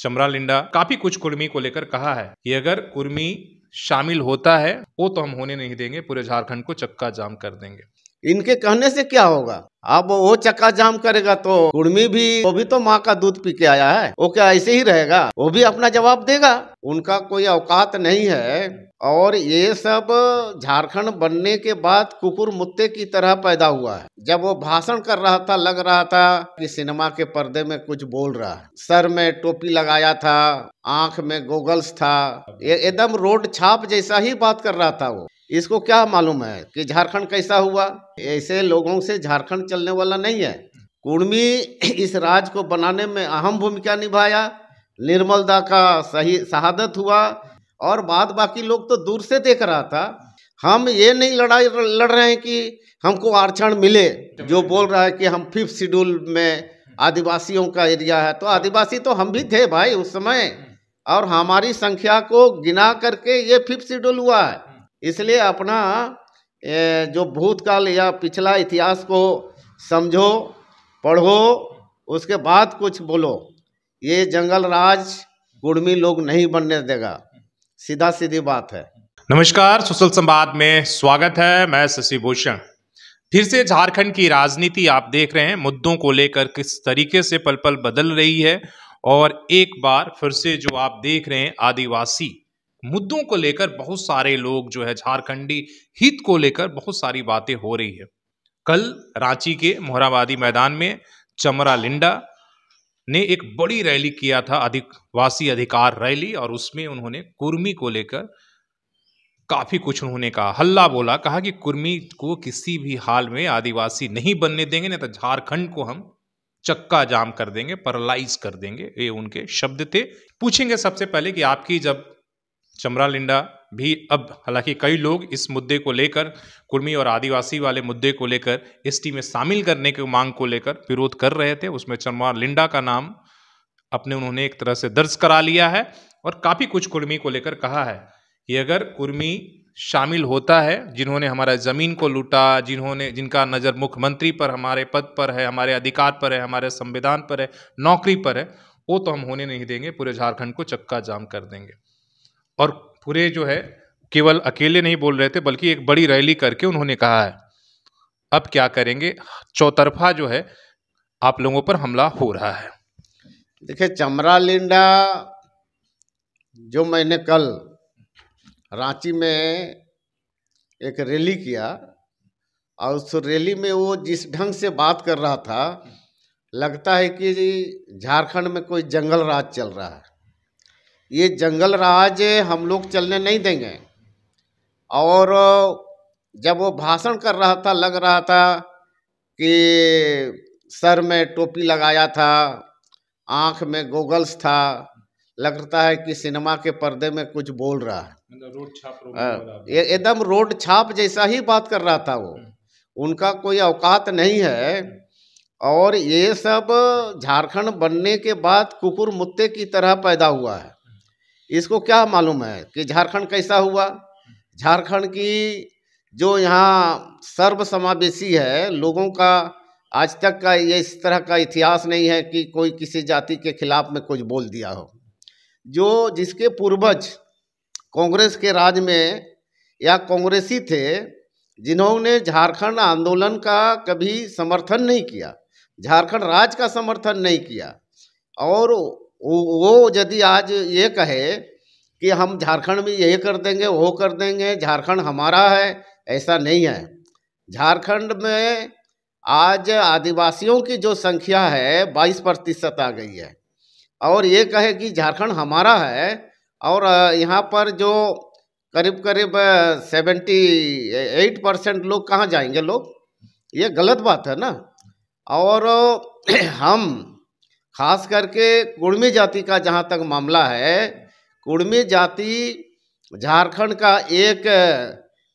चमरा लिंडा काफी कुछ कुर्मी को लेकर कहा है कि अगर कुर्मी शामिल होता है वो तो हम होने नहीं देंगे पूरे झारखंड को चक्का जाम कर देंगे इनके कहने से क्या होगा अब वो चक्का जाम करेगा तो कुर्मी भी वो भी तो माँ का दूध पी के आया है वो क्या ऐसे ही रहेगा वो भी अपना जवाब देगा उनका कोई औकात नहीं है और ये सब झारखंड बनने के बाद कुकुर मुत्ते की तरह पैदा हुआ है जब वो भाषण कर रहा था लग रहा था कि सिनेमा के पर्दे में कुछ बोल रहा है सर में टोपी लगाया था आंख में गोगल्स था एकदम रोड छाप जैसा ही बात कर रहा था वो इसको क्या मालूम है कि झारखंड कैसा हुआ ऐसे लोगों से झारखंड चलने वाला नहीं है कुर्मी इस राज को बनाने में अहम भूमिका निभाया निर्मल दा का सही शहादत हुआ और बाद बाकी लोग तो दूर से देख रहा था हम ये नहीं लड़ाई लड़ रहे हैं कि हमको आरक्षण मिले जो बोल रहा है कि हम फिफ्थ शेड्यूल में आदिवासियों का एरिया है तो आदिवासी तो हम भी थे भाई उस समय और हमारी संख्या को गिना करके ये फिफ्थ शेड्यूल हुआ है इसलिए अपना जो भूतकाल या पिछला इतिहास को समझो पढ़ो उसके बाद कुछ बोलो ये जंगल राज गुड़मी लोग नहीं बनने देगा सीधा सीधी बात है नमस्कार सुशल संवाद में स्वागत है मैं शशि भूषण फिर से झारखंड की राजनीति आप देख रहे हैं मुद्दों को लेकर किस तरीके से पल पल बदल रही है और एक बार फिर से जो आप देख रहे हैं आदिवासी मुद्दों को लेकर बहुत सारे लोग जो है झारखंडी हित को लेकर बहुत सारी बातें हो रही है कल रांची के मोहराबादी मैदान में चमरा लिंडा ने एक बड़ी रैली किया था अधिकवासी अधिकार रैली और उसमें उन्होंने कुर्मी को लेकर काफ़ी कुछ उन्होंने कहा हल्ला बोला कहा कि कुर्मी को किसी भी हाल में आदिवासी नहीं बनने देंगे नहीं तो झारखंड को हम चक्का जाम कर देंगे पैरालाइज कर देंगे ये उनके शब्द थे पूछेंगे सबसे पहले कि आपकी जब चमरा लिंडा भी अब हालांकि कई लोग इस मुद्दे को लेकर कुर्मी और आदिवासी वाले मुद्दे को लेकर एसटी में शामिल करने की मांग को लेकर विरोध कर रहे थे उसमें चमरा लिंडा का नाम अपने उन्होंने एक तरह से दर्ज करा लिया है और काफ़ी कुछ कुर्मी को लेकर कहा है कि अगर कुर्मी शामिल होता है जिन्होंने हमारा ज़मीन को लूटा जिन्होंने जिनका नज़र मुख्यमंत्री पर हमारे पद पर है हमारे अधिकार पर है हमारे संविधान पर है नौकरी पर है वो तो हम होने नहीं देंगे पूरे झारखंड को चक्का जाम कर देंगे और पूरे जो है केवल अकेले नहीं बोल रहे थे बल्कि एक बड़ी रैली करके उन्होंने कहा है अब क्या करेंगे चौतरफा जो है आप लोगों पर हमला हो रहा है देखिए चमरा लिंडा जो मैंने कल रांची में एक रैली किया और उस रैली में वो जिस ढंग से बात कर रहा था लगता है कि झारखंड में कोई जंगल राज चल रहा है ये जंगल राज हम लोग चलने नहीं देंगे और जब वो भाषण कर रहा था लग रहा था कि सर में टोपी लगाया था आंख में गोगल्स था लगता है कि सिनेमा के पर्दे में कुछ बोल रहा है मतलब रोड छाप एकदम रोड छाप जैसा ही बात कर रहा था वो हम्म। उनका कोई अवकात नहीं है और ये सब झारखंड बनने के बाद कुकुर मुत्ते की तरह पैदा हुआ है इसको क्या मालूम है कि झारखंड कैसा हुआ झारखंड की जो यहाँ सर्वसमावेशी है लोगों का आज तक का ये इस तरह का इतिहास नहीं है कि कोई किसी जाति के खिलाफ में कुछ बोल दिया हो जो जिसके पूर्वज कांग्रेस के राज में या कांग्रेसी थे जिन्होंने झारखंड आंदोलन का कभी समर्थन नहीं किया झारखंड राज का समर्थन नहीं किया और वो यदि आज ये कहे कि हम झारखंड में ये कर देंगे वो कर देंगे झारखंड हमारा है ऐसा नहीं है झारखंड में आज आदिवासियों की जो संख्या है बाईस प्रतिशत आ गई है और ये कहे कि झारखंड हमारा है और यहाँ पर जो करीब करीब सेवेंटी एट परसेंट लोग कहाँ जाएंगे लोग ये गलत बात है ना और हम खास करके कुड़मी जाति का जहाँ तक मामला है कुड़मी जाति झारखंड का एक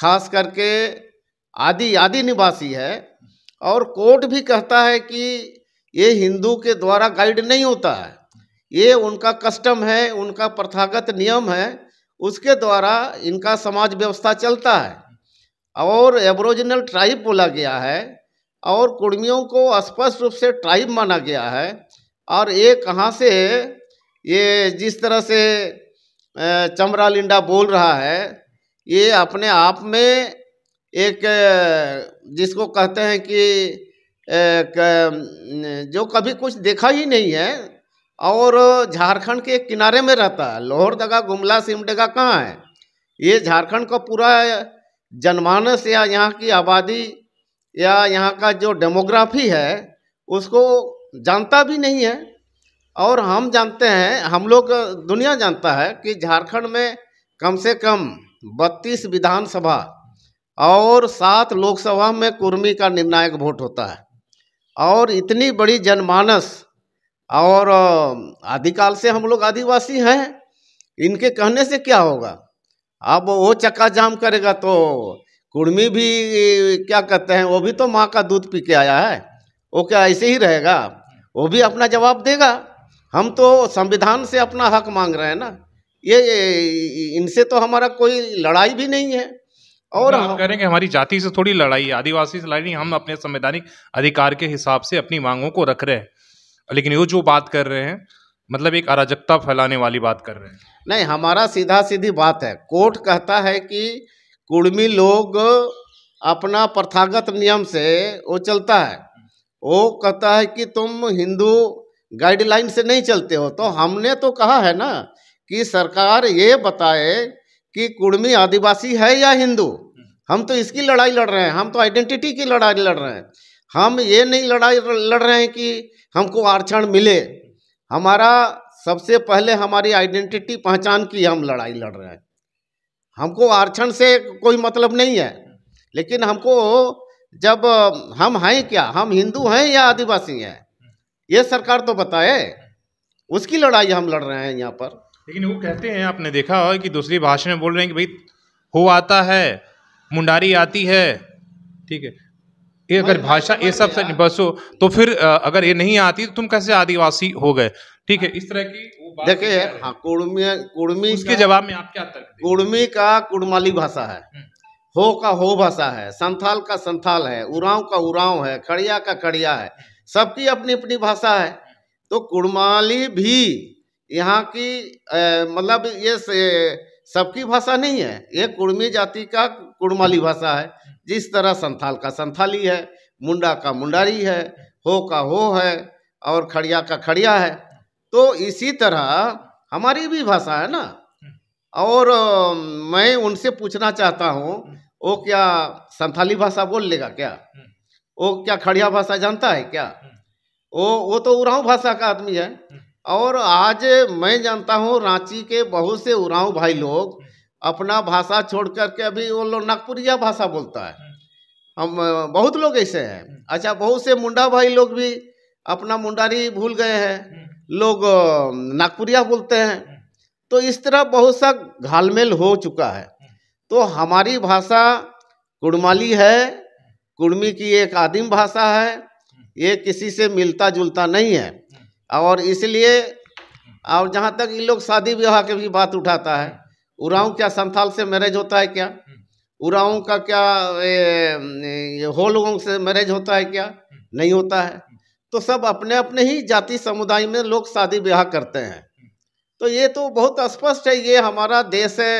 खास करके आदि आदि निवासी है और कोर्ट भी कहता है कि ये हिंदू के द्वारा गाइड नहीं होता है ये उनका कस्टम है उनका प्रथागत नियम है उसके द्वारा इनका समाज व्यवस्था चलता है और एबोरिजिनल ट्राइब बोला गया है और कुर्मियों को स्पष्ट रूप से ट्राइब माना गया है और ये कहाँ से ये जिस तरह से चमरा लिंडा बोल रहा है ये अपने आप में एक जिसको कहते हैं कि जो कभी कुछ देखा ही नहीं है और झारखंड के किनारे में रहता है लोहरदगा गुमला सिमडेगा कहाँ है ये झारखंड का पूरा जनमानस या यहाँ की आबादी या यहाँ का जो डेमोग्राफी है उसको जानता भी नहीं है और हम जानते हैं हम लोग दुनिया जानता है कि झारखंड में कम से कम बत्तीस विधानसभा और सात लोकसभा में कुर्मी का निर्णायक वोट होता है और इतनी बड़ी जनमानस और आदिकाल से हम लोग आदिवासी हैं इनके कहने से क्या होगा अब वो चक्का जाम करेगा तो कुर्मी भी क्या कहते हैं वो भी तो माँ का दूध पी के आया है वो क्या ऐसे ही रहेगा वो भी अपना जवाब देगा हम तो संविधान से अपना हक मांग रहे हैं ना ये, ये इनसे तो हमारा कोई लड़ाई भी नहीं है और हम कह रहे हैं कि हमारी जाति से थोड़ी लड़ाई है आदिवासी से लड़ाई हम अपने संवैधानिक अधिकार के हिसाब से अपनी मांगों को रख रहे हैं लेकिन ये जो बात कर रहे हैं मतलब एक अराजकता फैलाने वाली बात कर रहे हैं नहीं हमारा सीधा सीधी बात है कोर्ट कहता है कि कुड़मी लोग अपना प्रथागत नियम से वो चलता है वो कहता है कि तुम हिंदू गाइडलाइन से नहीं चलते हो तो हमने तो कहा है ना कि सरकार ये बताए कि कुर्मी आदिवासी है या हिंदू हम तो इसकी लड़ाई लड़ रहे हैं हम तो आइडेंटिटी की लड़ाई लड़ रहे हैं हम ये नहीं लड़ाई लड़ रहे हैं कि हमको आरक्षण मिले हमारा सबसे पहले हमारी आइडेंटिटी पहचान की हम लड़ाई लड़ रहे हैं हमको आरक्षण से कोई मतलब नहीं है लेकिन हमको जब हम हैं क्या हम हिंदू हैं या आदिवासी हैं ये सरकार तो बताए उसकी लड़ाई हम लड़ रहे हैं यहाँ पर लेकिन वो कहते हैं आपने देखा हो कि दूसरी भाषा में बोल रहे हैं कि भाई हो आता है मुंडारी आती है ठीक है ये अगर भाषा ये सब बस हो तो फिर अगर ये नहीं आती तो तुम कैसे आदिवासी हो गए ठीक है इस तरह की देखिये हाँ कुड़मी कुड़मी उसके जवाब में आप क्या कुड़मी का कुड़माली भाषा है हम्म। हो का हो भाषा है संथाल का संथाल है उराव का उराव है खड़िया का खड़िया है सबकी अपनी अपनी भाषा है तो कुड़माली भी यहाँ की मतलब ये सबकी भाषा नहीं है ये कुड़मी जाति का कुड़माली भाषा है जिस तरह संथाल का संथाली है मुंडा का मुंडारी है हो का हो है और खड़िया का खड़िया है तो इसी तरह हमारी भी भाषा है ना और मैं उनसे पूछना चाहता हूँ वो क्या संथाली भाषा बोल लेगा क्या वो हम्म। क्या खड़िया भाषा जानता है क्या वो हम्म। वो तो उराव भाषा का आदमी है हम्म। और आज मैं जानता हूँ रांची के बहुत से उराव भाई लोग अपना भाषा छोड़ करके अभी वो लोग नागपुरिया भाषा बोलता है हम बहुत लोग ऐसे हैं अच्छा बहुत से मुंडा भाई लोग भी अपना मुंडारी भूल गए हैं लोग नागपुरिया बोलते हैं तो इस तरह बहुत सा घालमेल हो चुका है तो हमारी भाषा कुड़माली है कुड़मी की एक आदिम भाषा है ये किसी से मिलता जुलता नहीं है और इसलिए और जहाँ तक ये लोग शादी विवाह के भी बात उठाता है उराव क्या संथाल से मैरिज होता है क्या उराव का क्या हो लोगों से मैरिज होता है क्या नहीं होता है तो सब अपने अपने ही जाति समुदाय में लोग शादी विवाह करते हैं तो ये तो बहुत स्पष्ट है ये हमारा देश है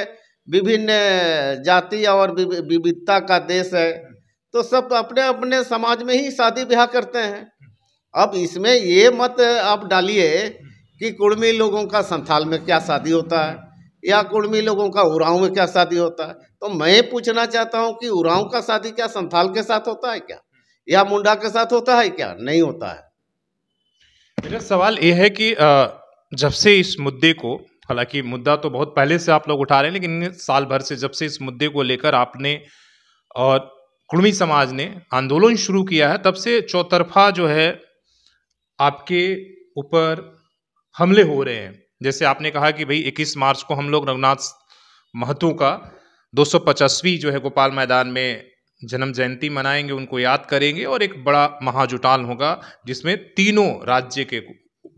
विभिन्न जाति और विविधता का देश है तो सब अपने अपने समाज में ही शादी ब्याह करते हैं अब इसमें ये मत आप डालिए कि कुर्मी लोगों का संथाल में क्या शादी होता है या कुर्मी लोगों का उराव में क्या शादी होता है तो मैं पूछना चाहता हूँ कि उराव का शादी क्या संथाल के साथ होता है क्या या मुंडा के साथ होता है क्या नहीं होता है मेरा सवाल यह है कि जब से इस मुद्दे को हालांकि मुद्दा तो बहुत पहले से आप लोग उठा रहे हैं लेकिन साल भर से जब से इस मुद्दे को लेकर आपने और कुणवी समाज ने आंदोलन शुरू किया है तब से चौतरफा जो है आपके ऊपर हमले हो रहे हैं जैसे आपने कहा कि भाई 21 मार्च को हम लोग रघुनाथ महतो का दो जो है गोपाल मैदान में जन्म जयंती मनाएंगे उनको याद करेंगे और एक बड़ा महाजुटान होगा जिसमें तीनों राज्य के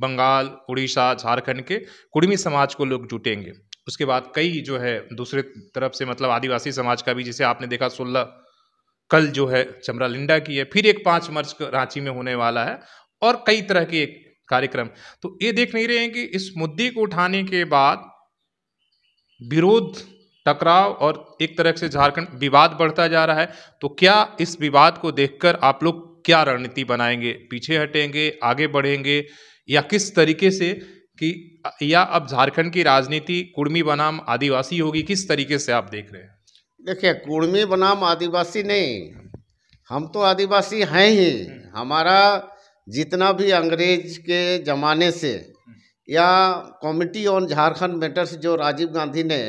बंगाल उड़ीसा झारखंड के कुर्मी समाज को लोग जुटेंगे उसके बाद कई जो है दूसरे तरफ से मतलब आदिवासी समाज का भी जिसे आपने देखा सोलह कल जो है चमरा लिंडा की है फिर एक पाँच मार्च रांची में होने वाला है और कई तरह के एक कार्यक्रम तो ये देख नहीं रहे हैं कि इस मुद्दे को उठाने के बाद विरोध टकराव और एक तरह से झारखंड विवाद बढ़ता जा रहा है तो क्या इस विवाद को देखकर आप लोग क्या रणनीति बनाएंगे पीछे हटेंगे आगे बढ़ेंगे या किस तरीके से कि या अब झारखंड की राजनीति कुर्मी बनाम आदिवासी होगी किस तरीके से आप देख रहे हैं देखिए कुर्मी बनाम आदिवासी नहीं हम तो आदिवासी हैं ही हमारा जितना भी अंग्रेज के ज़माने से या कमिटी ऑन झारखंड मैटर्स जो राजीव गांधी ने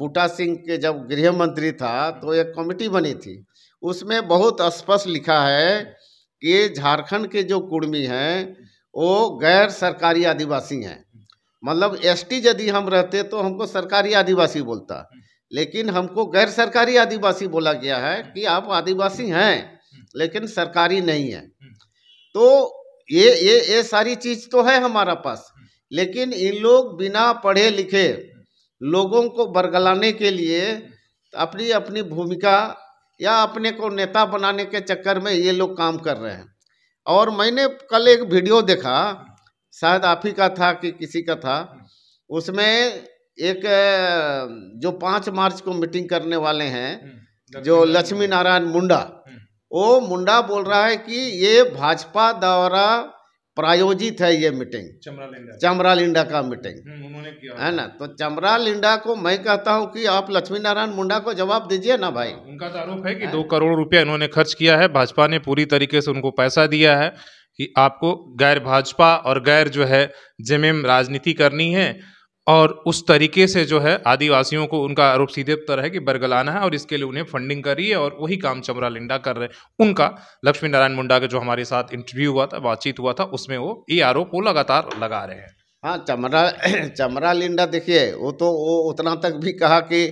बूटा सिंह के जब गृह मंत्री था तो एक कमिटी बनी थी उसमें बहुत स्पष्ट लिखा है कि झारखंड के जो कुर्मी हैं वो गैर सरकारी आदिवासी हैं मतलब एसटी यदि हम रहते तो हमको सरकारी आदिवासी बोलता लेकिन हमको गैर सरकारी आदिवासी बोला गया है कि आप आदिवासी हैं लेकिन सरकारी नहीं है तो ये ये ये सारी चीज़ तो है हमारा पास लेकिन इन लोग बिना पढ़े लिखे लोगों को बरगलाने के लिए अपनी अपनी भूमिका या अपने को नेता बनाने के चक्कर में ये लोग काम कर रहे हैं और मैंने कल एक वीडियो देखा शायद आप ही का था कि किसी का था उसमें एक जो पाँच मार्च को मीटिंग करने वाले हैं हम्म, जो लक्ष्मी नारायण मुंडा हम्म। वो मुंडा बोल रहा है कि ये भाजपा द्वारा प्रायोजित है ये मीटिंग चमरा लिंडा का मीटिंग हम्म, है ना तो चमरा लिंडा को मैं कहता हूँ कि आप लक्ष्मी नारायण मुंडा को जवाब दीजिए ना भाई हाँ, उनका तो आरोप है कि दो करोड़ रुपया इन्होंने खर्च किया है भाजपा ने पूरी तरीके से उनको पैसा दिया है कि आपको गैर भाजपा और गैर जो है जेमेम राजनीति करनी है और उस तरीके से जो है आदिवासियों को उनका आरोप सीधे तर है कि बरगलाना है और इसके लिए उन्हें फंडिंग करी है और वही काम चमरा लिंडा कर रहे हैं उनका लक्ष्मी नारायण मुंडा का जो हमारे साथ इंटरव्यू हुआ था बातचीत हुआ था उसमें वो ये आरोप वो लगातार लगा रहे हैं हाँ चमरा चमरा लिंडा देखिए वो तो वो उतना तक भी कहा कि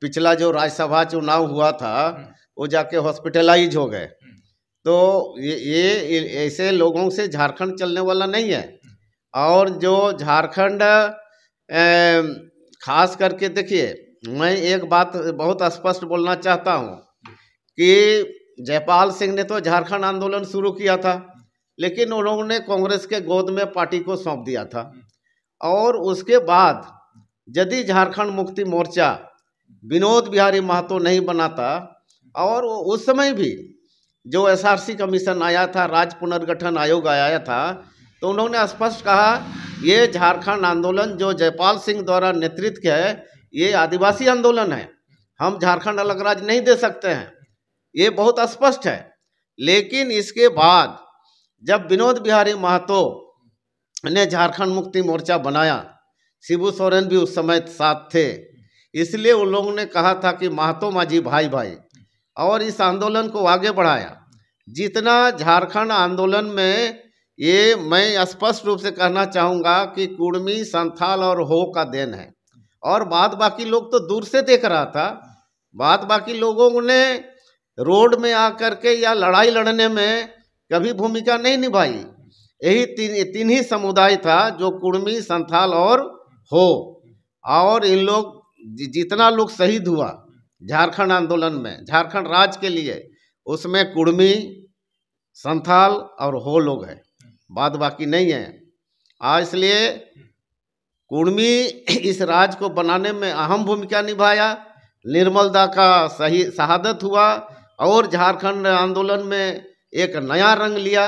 पिछला जो राज्यसभा चुनाव हुआ था हम्म। वो जाके हॉस्पिटलाइज हो गए हम्म। तो ये ये ऐसे लोगों से झारखंड चलने वाला नहीं है हम्म। और जो झारखंड खास करके देखिए मैं एक बात बहुत स्पष्ट बोलना चाहता हूँ कि जयपाल सिंह ने तो झारखंड आंदोलन शुरू किया था लेकिन उन्होंने कांग्रेस के गोद में पार्टी को सौंप दिया था और उसके बाद यदि झारखंड मुक्ति मोर्चा विनोद बिहारी महतो नहीं बनाता और उस समय भी जो एसआरसी कमीशन आया था राज्य पुनर्गठन आयोग आया था तो उन लोगों ने स्पष्ट कहा ये झारखंड आंदोलन जो जयपाल सिंह द्वारा नेतृत्व किया है ये आदिवासी आंदोलन है हम झारखंड अलग राज्य नहीं दे सकते हैं ये बहुत स्पष्ट है लेकिन इसके बाद जब विनोद बिहारी महतो ने झारखंड मुक्ति मोर्चा बनाया शिबू सोरेन भी उस समय साथ थे इसलिए उन लोगों ने कहा था कि महतो माझी भाई भाई और इस आंदोलन को आगे बढ़ाया जितना झारखंड आंदोलन में ये मैं स्पष्ट रूप से कहना चाहूँगा कि कुर्मी संथाल और हो का देन है और बाद बाकी लोग तो दूर से देख रहा था बाद बाकी लोगों ने रोड में आकर के या लड़ाई लड़ने में कभी भूमिका नहीं निभाई यही तीन तीन ही समुदाय था जो कुर्मी संथाल और हो और इन लोग जितना लोग शहीद हुआ झारखंड आंदोलन में झारखंड राज्य के लिए उसमें कुर्मी संथाल और हो लोग हैं बाद बाकी नहीं है आज इसलिए कुर्मी इस राज को बनाने में अहम भूमिका निभाया निर्मल दा का सही शहादत हुआ और झारखंड आंदोलन में एक नया रंग लिया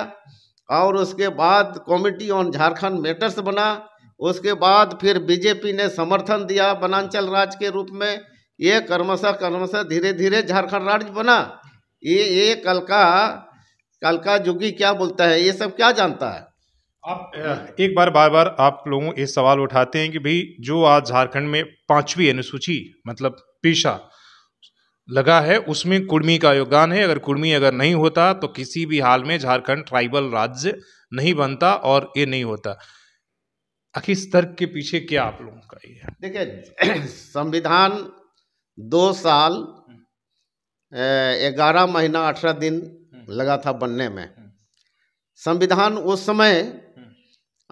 और उसके बाद कमेटी ऑन झारखंड मैटर्स बना उसके बाद फिर बीजेपी ने समर्थन दिया बनांचल राज के रूप में ये कर्मशः कर्मशः धीरे धीरे झारखंड राज्य बना ये एक कल का कालका जोगी क्या बोलता है ये सब क्या जानता है आप एक बार बार बार आप लोगों ये सवाल उठाते हैं कि भाई जो आज झारखंड में पांचवी अनुसूची मतलब पेशा लगा है उसमें कुर्मी का योगदान है अगर कुर्मी अगर नहीं होता तो किसी भी हाल में झारखंड ट्राइबल राज्य नहीं बनता और ये नहीं होता आखिर तर्क के पीछे क्या आप लोगों का ये है देखिए संविधान दो साल ग्यारह महीना अठारह दिन लगा था बनने में संविधान उस समय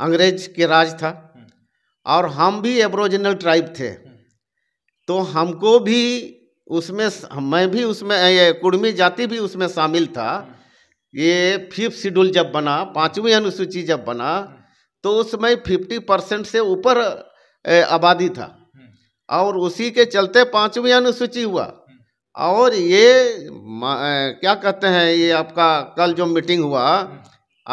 अंग्रेज के राज था और हम भी एब्रोजिनल ट्राइब थे तो हमको भी उसमें मैं भी उसमें ये कुर्मी जाति भी उसमें शामिल था ये फिफ्थ शेड्यूल जब बना पाँचवीं अनुसूची जब बना तो उसमें फिफ्टी परसेंट से ऊपर आबादी था और उसी के चलते पाँचवीं अनुसूची हुआ और ये क्या कहते हैं ये आपका कल जो मीटिंग हुआ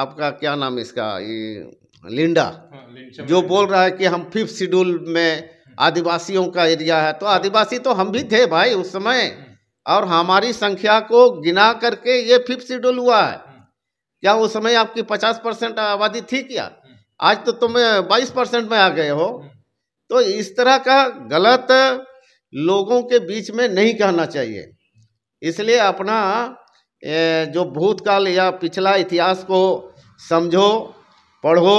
आपका क्या नाम इसका ये लिंडा हाँ, जो बोल रहा है कि हम फिफ्थ शेड्यूल में आदिवासियों का एरिया है तो आदिवासी तो हम भी थे भाई उस समय और हमारी संख्या को गिना करके ये फिफ्थ शेड्यूल हुआ है क्या उस समय आपकी पचास परसेंट आबादी थी क्या आज तो तुम बाईस परसेंट में आ गए हो तो इस तरह का गलत लोगों के बीच में नहीं कहना चाहिए इसलिए अपना जो भूतकाल या पिछला इतिहास को समझो पढ़ो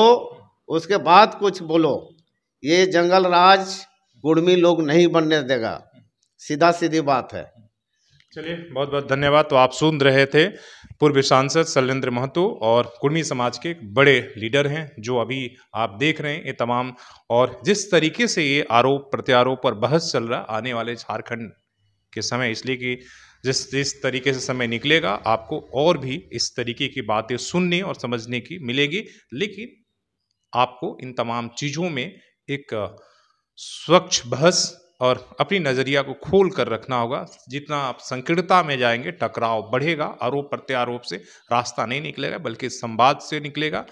उसके बाद कुछ बोलो ये जंगल राज गुड़मी लोग नहीं बनने देगा सीधा सीधी बात है चलिए बहुत बहुत धन्यवाद तो आप सुन रहे थे पूर्व सांसद शैलेंद्र महतो और कुर्मी समाज के बड़े लीडर हैं जो अभी आप देख रहे हैं ये तमाम और जिस तरीके से ये आरोप प्रत्यारोप पर बहस चल रहा आने वाले झारखंड के समय इसलिए कि जिस जिस तरीके से समय निकलेगा आपको और भी इस तरीके की बातें सुनने और समझने की मिलेगी लेकिन आपको इन तमाम चीज़ों में एक स्वच्छ बहस और अपनी नज़रिया को खोल कर रखना होगा जितना आप संकीर्णता में जाएंगे टकराव बढ़ेगा आरोप प्रत्यारोप से रास्ता नहीं निकलेगा बल्कि संवाद से निकलेगा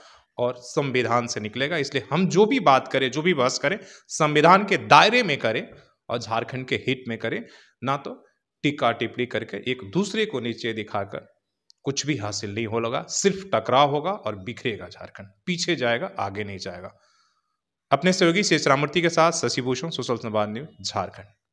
और संविधान से निकलेगा इसलिए हम जो भी बात करें जो भी बहस करें संविधान के दायरे में करें और झारखंड के हित में करें ना तो टिक्का टिप्पणी करके एक दूसरे को नीचे दिखाकर कुछ भी हासिल नहीं होगा सिर्फ टकराव होगा और बिखरेगा झारखंड पीछे जाएगा आगे नहीं जाएगा अपने सहयोगी शेष रामूर्ति के साथ शशिभूषण सुशल संवाद न्यूज झारखंड